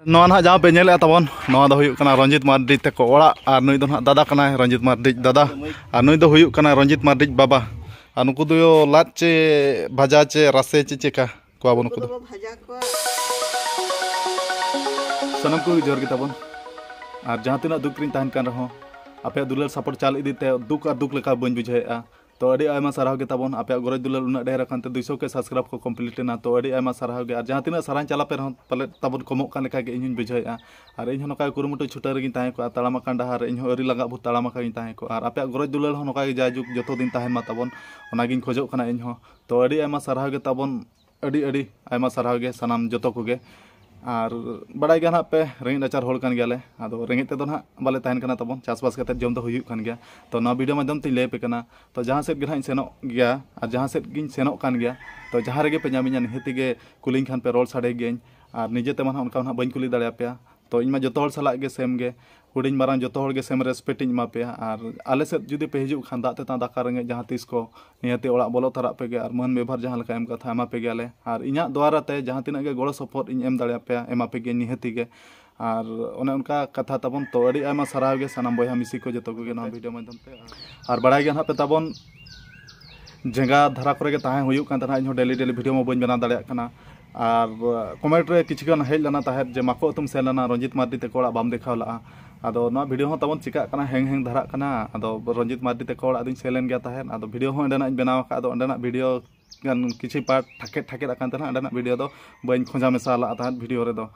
Noa jangan jauh penyel ya tawon. dahuyuk dah huyuk kena Ranjit Madrid teko ora. Anu itu nak dada kena Ranjit Madrid dada. Anu itu huyuk kena Ranjit Madrid baba. Anu kudu yo lat ce, baja ce, rasa ce ka. abon kudu. Senang ku jor kita pun. Ar jahatina duk tahan karena ho, Apa dulu support cal ide teh duk ar duk leka bun bujai a. Ah. तो आम सारा के ताबन आप गरज दुलाल उन्ना ढेर खान दुशो के subscribe को कम्प्लीटना तो आम सारा के और जहाँ तीना सारा चला पाले ताबन कमोकान लेके इन बुझे और इन नौका कुरुमुटु छुटा रे ताड़ामाकान डहार इन अरी लगा भूत ताड़ामाकान और आप गरज दुलाल नौका जाजुग जो दिन तहमा ताबन ᱚᱱᱟᱜᱤᱧ ᱠᱷᱚᱡᱚᱜ ᱠᱟᱱᱟ ᱤᱧ ᱦᱚᱸ ᱛᱚ ᱟᱹᱰᱤ ᱟᱭᱢᱟ और बड़ा ना पे रेंगे नचार होकर अब रेंगे तो ना बाले तहन करना तब चाबाज कर जम तो हो तो ना भिडियो माध्यम तीन लैपे तो जहाँ सद ना सेन गया और जहाँ सद सेनो कान गया तो जहाँ रेपे नामी निहत कुली रोल साढ़े गए निजे तेमा ना बी कुली दाया तो इनमें जो सलाग सेमे हूँ मारा जो सेम रेसपेक्ट पे और आल सद जुदे पे हजू खान दाते दाका रेगे जहाँ तीस को नियति बोलो तरह पे और मान व्यवहार जहाँ का एम कथा एमापे आल और इन द्वाराते जहाँ तीन गड़ो सपोर्ट इन एम दापे एमापे निहति और उनका कथा तब तो अभी सारागे सामान बया मिसी को जो तो भिडियो माध्यम और बड़ा गया पे तब जेगा धारा कोई डेली डेली भिडियो बना दाड़ा ᱟᱨ ᱠᱚᱢᱮᱱᱴ ᱨᱮ ᱠᱤᱪᱷᱩ ᱜᱟᱱ ᱦᱮᱡ ᱞᱮᱱᱟ ᱛᱟᱦᱮᱸᱫ ᱡᱮ ᱢᱟᱠᱚ ᱟᱹᱛᱩᱢ ᱥᱮᱱ ᱞᱮᱱᱟ ᱨᱚᱧᱡᱤᱛ ᱢᱟᱨᱰᱤ ᱛᱮᱠᱚ ᱚᱲᱟᱜ ᱵᱟᱢ ᱫᱮᱠᱷᱟᱣ ᱞᱟᱜᱼᱟ ᱟᱫᱚ ᱱᱚᱣᱟ ᱵᱷᱤᱰᱤᱭᱳ ᱦᱚᱸ ᱛᱟᱵᱚᱱ ᱪᱤᱠᱟᱜ ᱠᱟᱱᱟ ᱦᱮᱝ ᱦᱮᱝ ᱫᱷᱟᱨᱟᱜ ᱠᱟᱱᱟ ᱟᱫᱚ ᱨᱚᱧᱡᱤᱛ ᱢᱟᱨᱰᱤ ᱛᱮᱠᱚ ᱚᱲᱟᱜ ᱫᱚᱧ ᱥᱮᱱ ᱞᱮᱱ ᱜᱮᱭᱟ ᱛᱟᱦᱮᱸᱫ ᱟᱫᱚ ᱵᱷᱤᱰᱤᱭᱳ ᱦᱚᱸ ᱚᱸᱰᱮᱱᱟᱜ ᱤᱧ ᱵᱮᱱᱟᱣ ᱟᱠᱟᱫ ᱟᱫᱚ ᱚᱸᱰᱮᱱᱟᱜ ᱵᱷᱤᱰᱤᱭᱳ ᱠᱤᱪᱷᱩ ᱯᱟᱨᱴ ᱴᱷᱟᱠᱮᱫ ᱴᱷᱟᱠᱮᱫ ᱟᱠᱟᱱ ᱛᱟᱦᱮᱱᱟ ᱚᱸᱰᱮᱱᱟᱜ ᱵᱷᱤᱰᱤᱭᱳ ᱫᱚ ᱵᱟᱹᱧ ᱠᱷᱚᱸᱡᱟ ᱢᱮᱥᱟ ᱞᱟᱜᱼᱟ ᱛᱟᱦᱮᱸᱫ ᱵᱷᱤᱰᱤᱭᱳ ᱨᱮᱫᱚ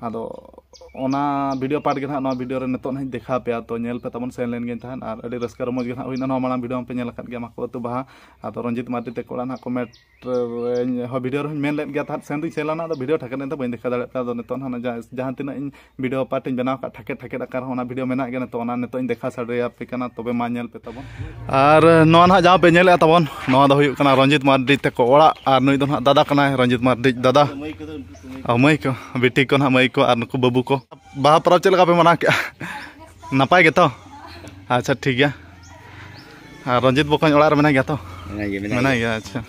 ᱟᱫᱚ ᱚᱱᱟ ᱵᱷᱤᱰᱤᱭᱳ ᱯᱟᱨᱴ ᱜᱮ ᱱᱟᱦᱟᱜ ᱱᱚᱣᱟ ᱵᱷᱤᱰᱤᱭᱳ ᱨᱮ ᱱᱤᱛᱚᱜ ᱱᱟᱦᱟᱜ ᱫᱮᱠᱷᱟᱣ ᱯᱮᱭᱟ ᱛᱚ ᱧᱮᱞ ᱯᱮ ᱛᱟᱵᱚᱱ ᱥᱮᱱ ᱞᱮᱱ ᱜᱮ ᱛᱟᱦᱮᱱ ᱟᱨ ᱟᱹᱰᱤ ᱨᱟᱹᱥᱠᱟᱹ ᱨᱚᱢᱚᱡᱽ ᱜᱮ ᱱᱟᱦᱟᱜ ᱦᱩᱭᱱᱟ ᱱᱚᱣᱟ ᱢᱟᱲᱟᱝ ᱵᱷᱤᱰᱤᱭᱳ ᱦᱚᱸᱯᱮ ᱧᱮᱞ ᱟᱠᱟᱫ ᱜᱮᱭᱟ ᱢᱟᱠᱚ ᱟᱹᱛᱩ ᱵᱟᱦᱟ ᱟᱫᱚ ᱨᱚᱧᱡᱤᱛ ᱢᱟᱨᱰᱤ ᱛᱮᱠᱚ ᱚᱲᱟᱜ ᱱᱟᱦᱟᱜ ᱠᱚᱢᱮᱱᱴ ᱨᱮ ᱦᱚᱸ ᱵᱷᱤᱰᱤᱭᱳ ᱨᱮᱦᱚᱸᱧ ᱢᱮᱱ ᱞᱮᱫ ᱜᱮᱭᱟ ᱛᱟᱦᱮᱸᱫ ᱥᱮᱱ ᱫᱚᱧ ᱥᱮᱱ ᱞᱮᱱᱟ ᱟᱫᱚ ᱵᱷᱤᱰᱤᱭᱳ ᱴᱷᱟᱠᱮᱫ ᱮᱱᱛᱮ ᱵᱟᱹᱧ ᱫᱮᱠᱷᱟᱣ ᱫᱟᱲᱮᱭᱟᱜ ᱛᱟᱦᱮᱸ ᱟᱫᱚ ᱱᱤᱛᱚᱜ ᱱᱟᱦᱟᱜ ᱡᱟᱦᱟᱸ ᱛᱤᱱᱟᱹᱜ ᱤᱧ ᱵᱷᱤᱰᱤᱭᱳ ᱯᱟᱨᱴᱤᱧ ᱵᱮᱱᱟᱣ ᱟᱠᱟᱫ ᱴᱷᱟᱠᱮᱫ ᱴᱷᱟᱠᱮᱫ ᱟᱠᱟᱨ ᱚᱱᱟ ᱵᱷᱤᱰᱤᱭᱳ ᱢᱮᱱᱟᱜ ᱜᱮᱭᱟ ᱱᱤᱛᱚᱜ ᱚᱱᱟ ᱱᱤᱛᱚᱜ ᱤᱧ ᱫᱮᱠᱷᱟᱣ ᱥᱟᱰᱮᱭᱟᱯᱮ ᱠᱟᱱᱟ ᱛᱚᱵᱮ ᱢᱟ ᱧᱮᱞ ᱯᱮ ᱛᱟᱵᱚᱱ ᱟᱨ ᱱᱚᱣᱟ ᱱᱟᱦᱟᱜ ᱡᱟᱦᱟᱸ ᱯᱮ ᱧᱮᱞᱮᱫᱼᱟ ᱛᱟᱵᱚᱱ ᱱᱚᱣᱟ ᱫᱚ ᱦᱩᱭᱩᱜ ᱠᱟᱱᱟ ᱨᱚᱧᱡᱤᱛ ᱢᱟᱨᱰᱤ ᱛᱮᱠᱚ ᱚᱲᱟᱜ ᱟᱨ ᱱᱩᱭ ᱫᱚ ᱱᱟᱦᱟᱜ ᱫᱟᱫᱟ ᱠᱟᱱᱟᱭ ᱨᱚᱧᱡᱤᱛ ᱢᱟᱨᱰᱤ ᱫᱟᱫᱟ ᱢᱟᱹᱭ ᱠᱚ ᱵᱤᱴᱤ ᱠᱚ ᱱᱟᱦᱟᱜ maiko anakku ko babu ko baha parau chel ka pe mana ke na pai ke to acha thik ya ha ranjit bokon ola ar mena ge to Mana ge acha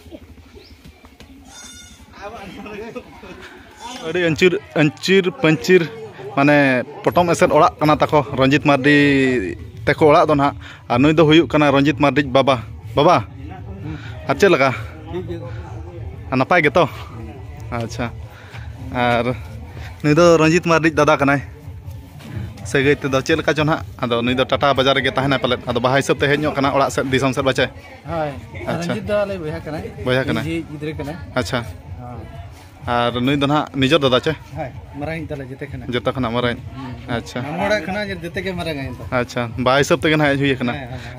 ade anchir anchir panchir mane potom eset ola kana tako ranjit mardi teko ola to na anu do huyuk kana ranjit mardi baba baba acha iya, laga iya. ana ah, pai ge to acha ar नुद Ranjit Mardi दादा कर सगै तेद चलका चो ना नुद टाटा बजार तहना पाले अब बहा हिसाब से हजन सेम से बचा अच्छा और नुई दो ना निजर दादा चे जो जो मारा अच्छा अच्छा बहा हिसाब से ना हजुक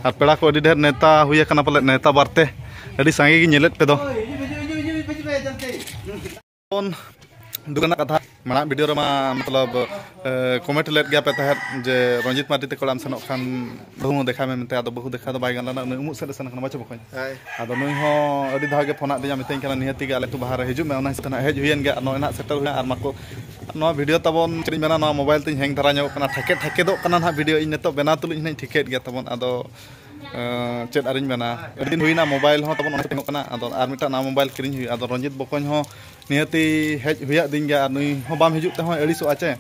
और पेड़ को ढेर नेता हुए पाले नेता बारते सागे गेलेद पेद dugana kata mana video rama matlab comment let gaya pe tahat je ranjit mati te kolam sanok khan bahu dekha me mente ado bahu dekha do bai gan lana nu mu sel sanak na bachu khoy ado nu ho adi dha ge phona de jam tein kala nihati ge ale tu bahar hejum me ona sitana hej huyen ge no ena setel huya ar mako no video tabon chri mena no mobile tin heng dharanyo kana thake thake do kana na video in neto bena tulin hnen thiket ge tabon ado ᱪᱮᱫ ᱟᱹᱨᱤᱧ ᱢᱮᱱᱟ ᱟᱹᱰᱤ ᱫᱤᱱ ᱦᱩᱭᱱᱟ mobile ᱦᱚᱸ ᱛᱟᱵᱚᱱ ᱚᱱᱛᱮ ᱠᱟᱱᱟ ᱟᱫᱚ ᱟᱨ ᱢᱤᱫᱴᱟᱝ ᱱᱟᱣᱟ ᱢᱳᱵᱟᱭᱤᱞ ᱠᱤᱨᱤᱧ ᱦᱩᱭᱩᱜᱼᱟ ᱟᱫᱚ ᱨᱚᱧᱡᱤᱛ ᱵᱚᱠᱚᱧ ᱦᱚᱸ ᱱᱤᱦᱟᱹᱛᱤ ᱦᱮᱡ ᱦᱩᱭᱟᱜ ᱫᱤᱧ ᱜᱮᱭᱟ ᱟᱨ ᱱᱩᱭ ᱦᱚᱸ ᱵᱟᱢ ᱦᱤᱡᱩᱜ ᱛᱮᱦᱚᱸ ᱟᱹᱲᱤᱥᱚᱜᱼᱟ ᱪᱮ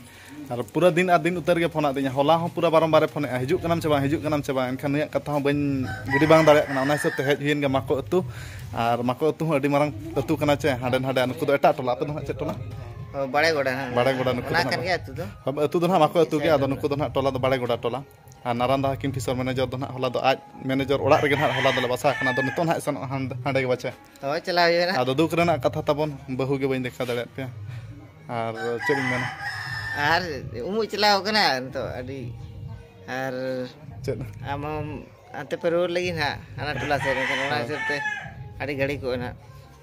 ᱟᱨ ᱯᱩᱨᱟᱹ ᱫᱤᱱ ᱟᱨ ᱫᱤᱱ ᱩᱛᱟᱹᱨ ᱜᱮ ᱯᱷᱳᱱᱟᱜ ᱫᱤᱧᱟ ᱦᱚᱞᱟ ᱦᱚᱸ ᱯᱩᱨᱟᱹ ᱵᱟᱨᱚᱢ ᱵᱟᱨᱮ ᱯᱷᱳᱱᱮᱜᱼᱟ ᱦᱤᱡᱩᱜ ᱠᱟᱱᱟᱢ ᱪᱮ ᱵᱟᱝ ᱦᱤᱡᱩᱜ ᱠᱟᱱᱟᱢ ᱪᱮ ᱵᱟᱝ ᱮᱱᱠᱷᱟᱱ ᱱᱩᱭᱟᱜ ᱠᱟᱛᱷᱟ ᱦᱚᱸ ᱵᱟᱹᱧ ᱜᱤᱰᱤ ᱵᱟᱝ ᱫᱟᱲᱮᱭᱟᱜ ᱠᱟᱱᱟ ᱚᱱᱟ ᱦᱤᱥᱟᱹᱵᱽ ᱛᱮ ᱦᱮᱡ ᱦᱩᱭᱮᱱ ᱜᱮ ᱢᱟᱠᱚ ᱟᱹᱛᱩ ᱟᱨ ᱢᱟᱠᱚ ᱟᱹᱛᱩ ᱦᱚᱸ ᱟᱹᱰᱤ ᱢᱟᱨᱟᱝ ᱟᱹᱛᱩ ᱠᱟᱱᱟ ᱪᱮ ᱦᱟᱸᱰᱮ ᱱᱟᱰᱮ ᱱᱩᱠᱩ ᱫᱚ ᱮᱴᱟᱜ ᱴᱚᱞᱟ ᱟᱯᱮ ᱫᱚ ᱦᱟᱸᱜ ᱪᱮᱫ ᱴᱚᱞᱟ ᱵᱟᱲᱮ ᱜᱚᱰᱟ ᱵᱟᱲᱮ ᱜᱚᱰᱟ ᱱᱩᱠᱩ ᱚᱱᱟ ᱠᱟᱱ ᱜᱮᱭᱟ ᱟᱹᱛᱩ ᱫᱚ ᱟᱹᱛᱩ ᱫᱚ ᱦᱟᱸᱜ ᱵᱟᱠᱚ ᱟᱹᱛᱩ ᱜᱮᱭᱟ ᱟᱫᱚ ᱱᱩᱠᱩ ᱫᱚ ᱦᱟᱸᱜ ᱴᱚᱞᱟ ᱫᱚ ᱵᱟᱲᱮ ᱜᱚᱰᱟ ᱴᱚᱞᱟ ᱟᱨ ᱱᱟᱨᱟᱱᱫᱟ ᱦᱟᱹᱠᱤᱢ ᱯᱷᱤᱥᱟᱨ ᱢᱮᱱᱮᱡᱟᱨ ᱫᱚ ᱦᱟᱸᱜ ᱦᱚᱞᱟ ᱫᱚ ᱟᱡ ᱢᱮᱱᱮᱡᱟᱨ ᱚᱲᱟᱜ ᱨᱮᱜᱮ ᱦᱟᱸᱜ ᱦᱚᱞᱟ ᱫᱚᱞᱮ ᱵᱟᱥᱟ ᱠᱟᱱᱟ ᱟᱫᱚ ᱱᱤᱛᱚᱜ ᱦᱟᱸᱜ ᱥᱮᱱᱚᱜ ᱦᱟᱸᱰᱮ ᱜᱮ ᱵᱟᱪᱮ ᱦᱳᱭ ᱪᱟᱞᱟᱣ ᱦᱩᱭᱱᱟ ᱟᱫᱚ ᱫᱩᱠ ᱨᱮᱱᱟᱜ ᱠᱟᱛᱷᱟ ᱛᱟᱵᱚᱱ ᱵᱟᱹᱦᱩ ᱜᱮ ᱵᱟᱹᱧ ᱫᱮᱠᱷᱟᱣ ᱫᱟᱲᱮᱭᱟᱜ ᱯᱮᱭᱟ ᱟᱨ ᱪᱮᱫ ᱤᱧ ᱢᱮᱱᱟ ᱟᱨ ᱩᱢᱩᱜ ᱪᱟᱞᱟᱣ ᱠᱟᱱᱟ ᱱᱤᱛᱚᱜ ᱟᱹᱰᱤ ᱟᱨ ᱪᱮᱫ ᱟᱢ ᱦᱚᱸ ᱟᱱᱛᱮ ᱯᱮ ᱨᱩᱣᱟᱹᱲ ᱞᱟᱹᱜᱤᱫ ᱦᱟᱸᱜ ᱦᱟᱱᱟ ᱴᱚᱞᱟ ᱥᱮᱫ ᱮᱱᱠᱷᱟᱱ ᱚᱱᱟ ᱦᱤᱥᱟᱹᱵᱽ ᱛᱮ ᱟᱹᱰᱤ ᱜᱷᱟᱹᱲᱤᱠᱚᱜᱼᱟ ᱦᱟᱸᱜ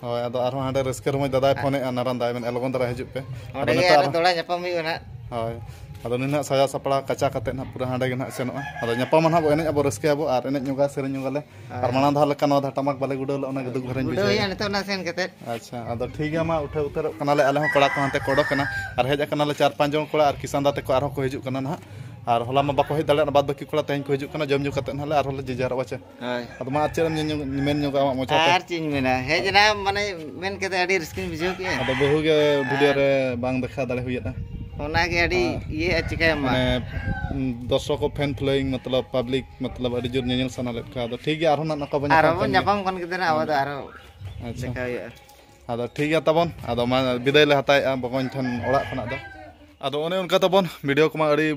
হয় আতো আর মাদা রিসকর মই দাদাই ফনে আর নরান দাই মেন এলগন দরা হিজুপে অরে দড়া নাপাম হইও না হয় আতো নি না সাজা সপড়া কাচা কাতে না পুরা হাঁড়ে গিন না সেনো আতো নাপাম না বয় না আব রিসকে আব আর এনে যোগা সেরিন যোগালে আর মানা দহলে কনা দটাмак bale গুডল অন গ দুঘরিন বি যায় আচ্ছা আতো ঠিক আ মা উঠে উতৰ কনালে আলে হ পড়া কনাতে কোড়কনা আর হেজকনালে 4-5 কোড়া আর কিষাণ দাতে কো আর হ কো হিজুকনা না ᱟᱨ ᱦᱚᱞᱟ ᱢᱟ ᱵᱟᱠᱚ ᱦᱮᱡ ᱫᱟᱲᱮᱭᱟᱜᱼᱟ ᱵᱟᱫ ᱵᱟᱹᱠᱤ ᱠᱚᱲᱟ ᱛᱮᱦᱮᱧ ᱠᱚ ᱦᱤᱡᱩᱜ ᱠᱟᱱᱟ ᱡᱚᱢ ᱧᱩ ᱠᱟᱛᱮᱫ ᱦᱟᱸᱜ ᱟᱨ ᱦᱚᱸᱞᱮ ᱡᱮᱡᱟᱨᱚᱜᱼᱟ ᱪᱮ ᱟᱫᱚ ᱢᱟ ᱪᱮᱫ ᱮᱢ ᱢᱮᱱ ᱧᱚᱜᱟ ᱟᱢᱟᱜ ᱢᱚᱪᱟ ᱟᱨ ᱪᱮᱫ ᱤᱧ ᱢᱮᱱᱟ ᱦᱮᱡ ᱮᱱᱟ ᱢᱟᱱᱮ ᱢᱮᱱ ᱠᱟᱛᱮ ᱟᱹᱰᱤ ᱨᱟᱹᱥᱠᱟᱹᱧ ᱵᱩᱡᱷᱟᱹᱣ ᱠᱮᱜᱼᱟ ᱟᱫᱚ ᱵᱟᱹᱦᱩ ᱜᱮ ᱵᱷᱤᱰᱤᱭᱳ ᱨᱮ ᱵᱟᱝ ᱫᱮᱠᱷᱟ ᱫᱟᱲᱮ ᱦᱩᱭᱮᱱᱟ ᱚᱱᱟᱜᱮ ᱟᱹᱰᱤ ᱤᱭᱟᱹ ᱪᱤᱠᱟᱭᱟ ᱢᱟ ᱫᱚᱨᱥᱚᱠ ᱯᱷᱮᱱ ᱯᱷᱞᱳᱭᱤᱝ ᱢᱚᱛᱞᱚᱵ ᱯᱟᱵᱽᱞᱤᱠ ᱢᱚᱛᱞᱚᱵ ᱟᱹᱰᱤ ᱡᱳᱨ ᱧᱮᱧᱮᱞ ᱥᱟᱱᱟ ᱞᱮᱫ ᱠᱚᱣᱟ ᱟᱫᱚ ᱴᱷᱤᱠ ᱜᱮᱭᱟ ᱟᱨᱦᱚᱸ ᱱᱟᱜ ᱱᱚᱝᱠᱟ ᱵᱟᱹᱧ ᱟᱨᱦᱚᱸ ᱵᱚᱱ ᱧᱟᱯᱟᱢ ᱠᱟᱱ ᱜᱮᱫᱟ ᱟᱵᱚ ᱫᱚ ᱟᱨᱦᱚᱸ ᱫᱮᱠᱷᱟ ᱦᱩᱭᱩᱜᱼᱟ ᱟᱫᱚ ᱴᱷᱤᱠ ᱜᱮᱭᱟ ᱛᱟᱵᱚᱱ ᱟᱫᱚ ᱢᱟ ᱵᱤᱫᱟᱹᱭ ᱞᱮ ᱦᱟᱛᱟᱣᱮᱜᱼᱟ ᱵᱚᱜᱚᱧ ᱴᱷᱮᱱ ᱚᱲᱟᱜ ᱠᱷᱚᱱᱟᱜ ᱫᱚ ᱟᱫᱚ ᱚᱱᱮ ᱚᱱᱠᱟ ᱛᱟᱵᱚᱱ ᱵᱷᱤᱰᱤᱭᱳ ᱠᱚᱢᱟ ᱟᱹᱰᱤ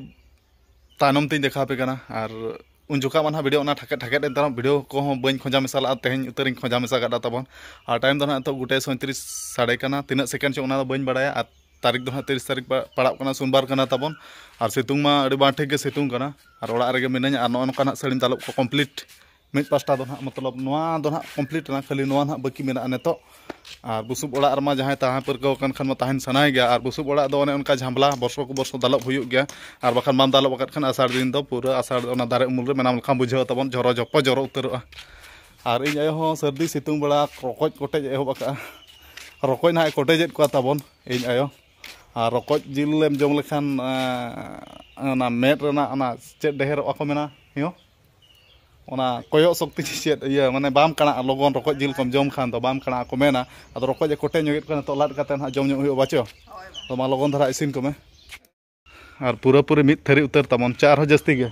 ᱛᱟᱭᱱᱚᱢ ᱛᱮᱧ ᱫᱮᱠᱷᱟᱣ ᱯᱮ ᱠᱟᱱᱟ उन जो मन भिडियो ठाकेट ठाकेट एन भिडियो को बी खोजा मेसा लगा उतर खोजा मशा का तबन और टाइम दो नित गोटे सैंतीस साढ़े तीन सेकेंड चो बी बड़ा तारीख तो ना तीस तारीख पड़ा सोमवार तबन और सितुंग ठीक सितुंग और मिनाई और नौका साड़ी तालब को complete mit pasta do nak matlab noa do nak complete na khali noa nak baki mena neto ar busub ola arma jahai tahan perkau kan khan matahin sanai gya Busuk busub ola do ne unka jhambla borso ko borso dalab huyu gya ar bakhan asar din do pura asar do na dare umul re menam tabon, bujhe ta bon joro joppa ayo ho sardi situng bala krokoj kote jeh baka krokoj na kote jet kwa ta bon ayo ar krokoj jil lekan, jong lekhan eh, eh, na met re na na chet deher wakomena yo ᱚᱱᱟ ᱠᱚᱭᱚᱜ ᱥᱚᱠᱛᱤ ᱪᱮᱫ ᱤᱭᱟᱹ ᱢᱟᱱᱮ ᱵᱟᱢ ᱠᱟᱬᱟᱜᱼᱟ ᱞᱚᱜᱚᱱ ᱨᱚᱠᱚᱡ ᱡᱤᱞ ᱠᱚᱢ ᱡᱚᱢ ᱠᱷᱟᱱ ᱫᱚ ᱵᱟᱢ ᱠᱟᱬᱟᱜᱼᱟ ᱠᱚ ᱢᱮᱱᱟ ᱟᱫᱚ ᱨᱚᱠᱚᱡ ᱮ ᱠᱚᱴᱮᱡ ᱧᱚᱜᱮᱫ ᱠᱚᱣᱟ ᱱᱤᱛᱚᱜ ᱞᱟᱫ ᱠᱟᱛᱮ ᱦᱟᱸᱜ ᱡᱚᱢ ᱧᱚᱜ ᱦᱩᱭᱩᱜᱼᱟ ᱵᱟᱪᱚ ᱟᱫᱚ ᱢᱟ ᱞᱚᱜᱚᱱ ᱫᱷᱟᱨᱟ ᱤᱥᱤᱱ ᱠᱚᱢᱮ ᱟᱨ ᱯᱩᱨᱟᱹᱯᱩᱨᱤ ᱢᱤᱫ ᱛᱷᱟᱹᱨᱤ ᱩᱛᱟᱹᱨ ᱛᱟᱵᱚᱱ ᱪᱟ ᱟᱨᱦᱚᱸ ᱡᱟᱹᱥᱛᱤ ᱜᱮ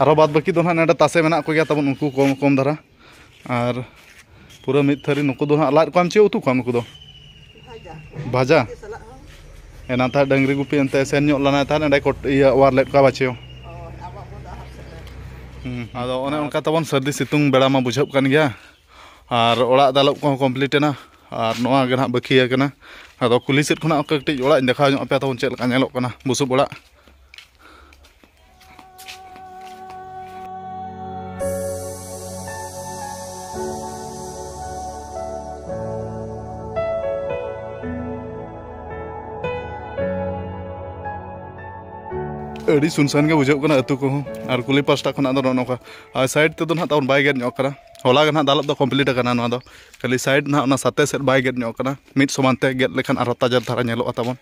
ᱟᱨᱦᱚᱸ ᱵᱟᱫ ᱵᱟᱹᱠᱤ ᱫᱚ ᱦᱟᱸᱜ ᱱᱚᱰᱮ ᱛᱟᱥᱮ ᱢᱮᱱᱟᱜ ᱠᱚᱜᱮᱭᱟ ᱛᱟᱵᱚᱱ ᱩᱱᱠᱩ ᱠᱚᱢ ᱠᱚᱢ ᱫᱷᱟᱨᱟ ᱟᱨ ᱯᱩᱨᱟᱹ ᱢᱤᱫ ᱛᱷᱟᱹᱨᱤ ᱱᱩᱠᱩ ᱫᱚ ᱦᱟᱸᱜ ᱞᱟᱫ ᱠᱚᱣᱟᱢ ᱪᱮ ᱩᱛᱩ ᱠᱚᱣᱟᱢ ᱱᱩᱠᱩ ᱫᱚ ᱵᱷᱟᱡᱟ ᱮᱱᱟ ᱛᱟᱦᱮᱸ ᱰᱟᱹᱝᱨᱤ ᱜᱩᱯᱤ ᱮᱱᱛᱮ ᱥᱮᱱ ᱧᱚᱜ ᱞᱮᱱᱟᱭ ᱛᱟᱦᱮᱸ ᱱᱚᱰᱮ ᱤᱭᱟᱹ ᱚᱣᱟᱨ ᱞᱮᱫ ᱠᱚᱣᱟ ᱵᱟᱪᱮ ᱟᱫᱚ ᱚᱱᱮ ᱚᱱᱠᱟ ᱛᱟᱵᱚᱱ ᱥᱟᱹᱨᱫᱤ ᱥᱤᱛᱩᱝ ᱵᱮᱲᱟ ᱢᱟ ᱵᱩᱡᱷᱟᱹᱜ ᱠᱟᱱ ᱜᱮᱭᱟ ᱟᱨ ᱚᱲᱟᱜ ᱫᱟᱞᱚᱵ ᱠᱚᱦᱚᱸ ᱠᱚᱢᱯᱞᱤᱴ ᱮᱱᱟ ᱟᱨ ᱱᱚᱣᱟ ᱜᱮ ᱱᱟᱦᱟᱜ ᱵᱟᱹᱠᱤᱭᱟ ᱠᱟᱱᱟ ᱟᱫᱚ ᱠᱩᱞᱦᱤ ᱥᱮᱫ ᱠᱷᱚᱱᱟᱜ ᱠᱟᱹᱴᱤᱡ ᱚᱲᱟᱜ ᱤᱧ ᱫᱮᱠᱷᱟᱣ ᱧᱚᱜ ᱟᱯᱮᱭᱟ ᱛᱟᱵᱚᱱ ᱪᱮᱫ ᱞᱮᱠᱟ ᱧᱮᱞᱚᱜ ᱠᱟᱱᱟ ᱵᱩᱥᱩᱵ ᱚᱲᱟᱜ अभी सुनसान के बुझे अतु को और कुली पास्टा खना नौका साइड ते ना ताउन बाय गेट नौकरा होला ना दालब दो कंप्लीट करना खाली साइड ना साते से बाय गेट नौकरा मिट समान ते गेट लेखान और धारा नेलो ताबन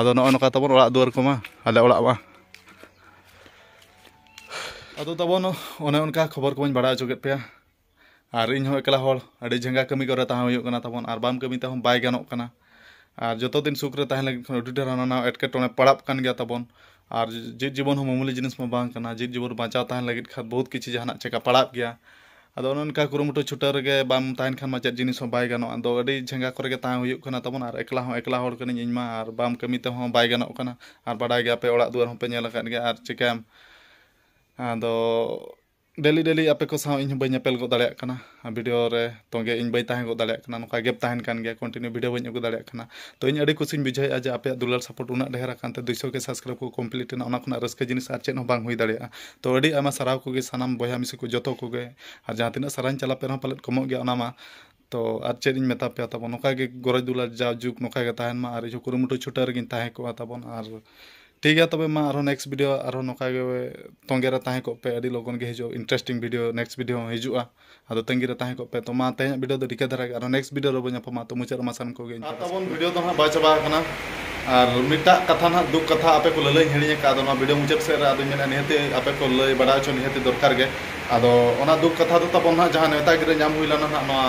आदो नो दुआर को मा आले उनका खबर को बड़ा चुके पे और इन एकला हर कमी करे और बाम कमी तब बाय गानोक जो दिन सुख रहा ताहन लगे अड़ी ढेर एटकेटोणे गया ᱟᱨ ᱡᱤᱵ ᱡᱤᱵᱚᱱ ᱦᱚᱸ ᱢᱟᱢᱩᱞᱤ ᱡᱤᱱᱤᱥ ᱢᱟ ᱵᱟᱝ ᱠᱟᱱᱟ ᱡᱤᱵ ᱡᱤᱵᱚᱱ ᱵᱟᱧᱪᱟᱣ ᱛᱟᱦᱮᱱ ᱞᱟᱹᱜᱤᱫ ᱠᱷᱟᱱ ᱵᱚᱦᱩᱛ ᱠᱤᱪᱷᱩ ᱡᱟᱦᱟᱱᱟᱜ ᱪᱮᱠᱟ ᱯᱟᱲᱟᱜ ᱜᱮᱭᱟ ᱟᱫᱚ ᱚᱱᱮ ᱚᱱᱠᱟ ᱠᱩᱨᱩᱢᱩᱴᱩ ᱪᱷᱩᱴᱟᱹᱣ ᱨᱮᱜᱮ ᱵᱟᱢ ᱛᱟᱦᱮᱱ ᱠᱷᱟᱱ ᱢᱟ ᱪᱮᱫ ᱡᱤᱱᱤᱥ ᱦᱚᱸ ᱵᱟᱭ ᱜᱟᱱᱚᱜᱼᱟ ᱟᱫᱚ ᱟᱹᱰᱤ ᱡᱷᱟᱸᱜᱟ ᱠᱚᱨᱮ ᱜᱮ ᱛᱟᱦᱮᱸ ᱦᱩᱭᱩᱜ ᱠᱟᱱᱟ ᱛᱟᱵᱚᱱ ᱟᱨ ᱮᱠᱞᱟ ᱦᱚᱸ ᱮᱠᱞᱟ ᱦᱚᱲ ᱠᱟᱹᱱᱟᱹᱧ ᱤᱧᱢᱟ ᱟᱨ ᱵᱟᱢ ᱠᱟᱹᱢᱤ ᱛᱮᱦᱚᱸ ᱵᱟᱭ ᱜᱟᱱᱚᱜ ᱠᱟᱱᱟ ᱟᱨ ᱵᱟᱰᱟᱭ ᱜᱮᱭᱟ ᱯᱮ ᱚᱲᱟᱜ ᱫᱩᱣᱟᱹᱨ ᱦᱚᱸᱯᱮ ᱧᱮᱞ ᱟᱠᱟᱫ ᱜᱮᱭᱟ ᱟᱨ ᱪᱤᱠᱟᱹᱭᱟᱢ ᱟᱫᱚ डेली डेली आपे को साथ इन बेल गोद भिडियो तंगे इन बैंक दाखाना नौका गेप तहन कन्टिन्यू भिडियो बी अगू दाखान तो इन बुझे जे आप दुलर सपोर्ट उन्ना ढेर आते दुशो के सबसक्राइब को कमप्लीटना रसके जिन और चेक बांग अभी सारा को सामान बया मिसी को जो को जहाँ तीन सारा चलापे पाले कम तो और चेक मतपे तब नौका गरज दुलार जा जुग नौका तहन मा और इजो कमुटू छुटे तहे को ᱴᱷᱤᱠ ᱜᱮᱭᱟ ᱛᱚᱵᱮ ᱢᱟ ᱟᱨᱦᱚᱸ ᱱᱮᱠᱥᱴ ᱵᱷᱤᱰᱤᱭᱳ ᱟᱨᱦᱚᱸ ᱱᱚᱝᱠᱟ ᱜᱮ ᱛᱚᱸᱜᱮ ᱨᱮ ᱛᱟᱦᱮᱸ ᱠᱚᱜ ᱯᱮ ᱟᱹᱰᱤ ᱞᱚᱜᱚᱱ ᱜᱮ ᱦᱤᱡᱩᱜᱼᱟ ᱤᱱᱴᱟᱨᱮᱥᱴᱤᱝ ᱵᱷᱤᱰᱤᱭᱳ ᱱᱮᱠᱥᱴ ᱵᱷᱤᱰᱤᱭᱳ ᱦᱚᱸ ᱦᱤᱡᱩᱜᱼᱟ ᱟᱫᱚ ᱛᱟᱺᱜᱤ ᱨᱮ ᱛᱟᱦᱮᱸ ᱠᱚᱜ ᱯᱮ ᱛᱚ ᱢᱟ ᱛᱮᱦᱮᱧᱟᱜ ᱵᱷᱤᱰᱤᱭᱳ ᱫᱚ ᱨᱤᱠᱟᱹ ᱫᱷᱟᱨᱟ ᱜᱮ ᱟᱨᱦᱚᱸ ᱱᱮᱠᱥᱴ ᱵᱷᱤᱰᱤᱭᱳ ᱨᱮᱵᱚᱱ ᱧᱟᱯᱟᱢᱟ ᱛᱚ ᱢᱩᱪᱟᱹᱫ ᱨᱮᱢᱟ ᱥᱟᱱᱟᱢ ᱠᱚᱜᱮ ᱤᱧ ᱛᱟᱵᱚᱱ ᱵᱷᱤᱰᱤᱭᱳ ᱫᱚ ᱦᱟᱸᱜ ᱵᱟᱭ ᱪᱟᱵᱟ ᱟᱠᱟᱱᱟ और मिट्टा कथा ना दुख कथा आपे को ललई हेड़ी का वीडियो मुचाद से निहते आपे को लई बड़ा चो निहते दरकार दुख कथा तो तब ना जहाँ नेता गिरे नाम हुई ना ना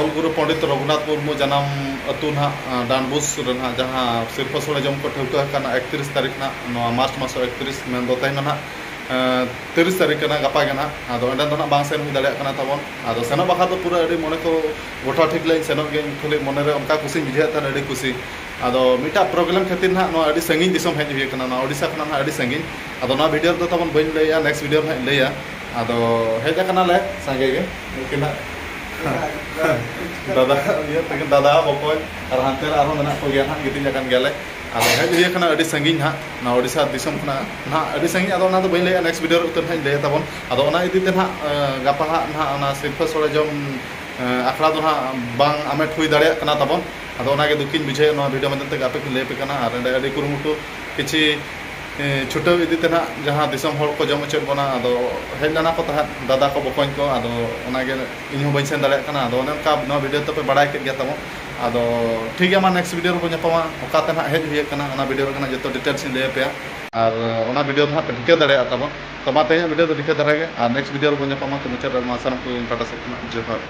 ऑल पंडित रघुनाथ मुर्मू जनाम अतु ना डानबुस ना जहाँ सिरपसोड़े जम को ठेवका एकत्रिस तारीख ना मार्च मासो एकत्रिस में दो ना ᱛᱤᱨᱤᱥ ᱛᱟᱹᱨᱤᱠᱷ ᱠᱟᱱᱟ ᱜᱟᱯᱟ ᱜᱮ ᱱᱟᱜ ᱟᱫᱚ ᱚᱸᱰᱮ ᱫᱚ ᱱᱟᱜ ᱵᱟᱝ ᱥᱮᱱ ᱦᱩᱭ ᱫᱟᱲᱮᱭᱟᱜ ᱠᱟᱱᱟ ᱛᱟᱵᱚᱱ ᱟᱫᱚ ᱥᱮᱱᱚᱜ ᱵᱟᱠᱷᱨᱟ ᱫᱚ ᱯᱩᱨᱟᱹ ᱟᱹᱰᱤ ᱢᱚᱱᱮ ᱠᱚ ᱜᱚᱴᱟ ᱴᱷᱤᱠ ᱞᱮ ᱥᱮᱱᱚᱜ ᱜᱮ ᱠᱷᱟᱹᱞᱤ ᱢᱚᱱᱮᱨᱮ ᱚᱱᱠᱟ ᱠᱩᱥᱤᱧ ᱵᱩᱡᱷᱟᱹᱣᱮᱫ ᱛᱟᱦᱮᱱ ᱟᱹᱰᱤ ᱠᱩᱥᱤ ᱟᱫᱚ ᱢᱤᱫᱴᱟᱝ ᱯᱨᱚᱵᱞᱮᱢ ᱠᱷᱟᱹᱛᱤᱨ ᱱᱟᱜ ᱱᱚᱣᱟ ᱟᱹᱰᱤ ᱥᱟᱺᱜᱤᱧ ᱫᱤᱥᱚᱢ ᱦᱮᱡ ᱦᱩᱭ ᱟᱠᱟᱱᱟ ᱱᱚᱣᱟ ᱳᱰᱤᱥᱟ ᱠᱷᱚᱱᱟᱜ ᱱᱟᱜ ᱟᱹᱰᱤ ᱥᱟᱺᱜᱤᱧ ᱟᱫᱚ ᱱᱚᱣᱟ ᱵᱷᱤᱰᱤᱭᱳ ᱨᱮᱫᱚ ᱛᱟᱵᱚᱱ ᱵᱟᱹᱧ ᱞᱟᱹᱭᱟ ᱱᱮᱠᱥᱴ ᱵᱷᱤᱰᱤᱭᱳ ᱨᱮ ᱦᱟᱸᱜ ᱞᱟᱹᱭᱟ ᱟᱫᱚ ᱦᱮᱡ ᱟᱠᱟᱱᱟᱞᱮ ᱥᱟᱸᱜᱮ ᱜᱮ ᱢᱤᱫᱴᱤᱱ ᱦᱟᱸᱜ दादा दादा बपय और हाथे और मेना को गया ना गितिज गया ᱟᱫᱚ ᱦᱮᱡ ᱦᱩᱭ ᱠᱟᱱᱟ ᱟᱹᱰᱤ ᱥᱟᱺᱜᱤᱧ ᱦᱟᱸᱜ ᱱᱚᱣᱟ ᱳᱰᱤᱥᱟ ᱫᱤᱥᱚᱢ ᱠᱷᱚᱱᱟᱜ ᱱᱟᱦᱟᱜ ᱟᱹᱰᱤ ᱥᱟᱺᱜᱤᱧ ᱟᱫᱚ ᱚᱱᱟ ᱫᱚ ᱵᱟᱹᱧ ᱞᱟᱹᱭᱟ ᱱᱮᱠᱥᱴ ᱵᱷᱤᱰᱤᱭᱳ ᱩᱛᱟᱹᱨ ᱦᱟᱸᱜ ᱞᱟᱹᱭᱟ ᱛᱟᱵᱚᱱ ᱟᱫᱚ ᱚᱱᱟ ᱤᱫᱤᱛᱮ ᱱᱟᱦᱟᱜ ᱜᱟᱯᱟ ᱦᱟᱸᱜ ᱱᱟᱦᱟᱜ ᱚᱱᱟ ᱥᱤᱨᱯᱟᱹ ᱥᱚᱲᱮ ᱡᱚᱢ अखड़ा दो ना बांग आमेट हुई दाड़ा तब अदे दुखी बुझे भिडियो मध्यम आपे को लेपे अभी कुरुमुटू किसी छुटव इदीते ना जहाँ दिसम को जम उचेद बोना अदो हेजना को तहत दादा को बकोन को अदो इन बन सेन दाड़ा अदो भिडियो तो पे बड़ा के गया तब ᱟᱫᱚ ᱴᱷᱤᱠ ᱜᱮᱭᱟ ᱢᱟ ᱱᱮᱠᱥᱴ ᱵᱷᱤᱰᱤᱭᱳ ᱨᱮᱵᱚᱱ ᱧᱟᱯᱟᱢᱟ ᱚᱠᱟᱛᱮ ᱱᱟᱦᱟᱜ ᱦᱮᱡ ᱦᱩᱭ ᱟᱠᱟᱱᱟ ᱚᱱᱟ ᱵᱷᱤᱰᱤᱭᱳ ᱨᱮᱱᱟᱜ ᱡᱚᱛᱚ ᱰᱤᱴᱮᱞᱥ ᱤᱧ ᱞᱟᱹᱭ ᱟᱯᱮᱭᱟ ᱟᱨ ᱚᱱᱟ ᱵᱷᱤᱰᱤᱭᱳ ᱫᱚ ᱦᱟᱸᱜ ᱯᱮ ᱴᱷᱤᱠᱟᱹ ᱫᱟᱲᱮᱭᱟᱜ ᱛᱟᱵᱚᱱ ᱛᱚ ᱢᱟ ᱛᱮᱦᱮᱧ ᱵᱷᱤᱰᱤᱭᱳ ᱫᱚ ᱴᱷᱤᱠᱟᱹ ᱫᱷᱟᱨᱟ ᱜᱮ ᱟᱨ ᱱᱮᱠᱥᱴ ᱵᱷᱤᱰᱤᱭᱳ ᱨᱮᱵᱚᱱ ᱧᱟᱯᱟᱢᱟ ᱛᱚ ᱢᱩᱪᱟᱹᱫ ᱨᱮ ᱢᱟ ᱥᱟᱱᱟᱢ ᱠᱚ ᱴᱟᱴᱟ ᱥᱮᱫ ᱠᱷᱚᱱᱟᱜ ᱡᱚᱦᱟᱨ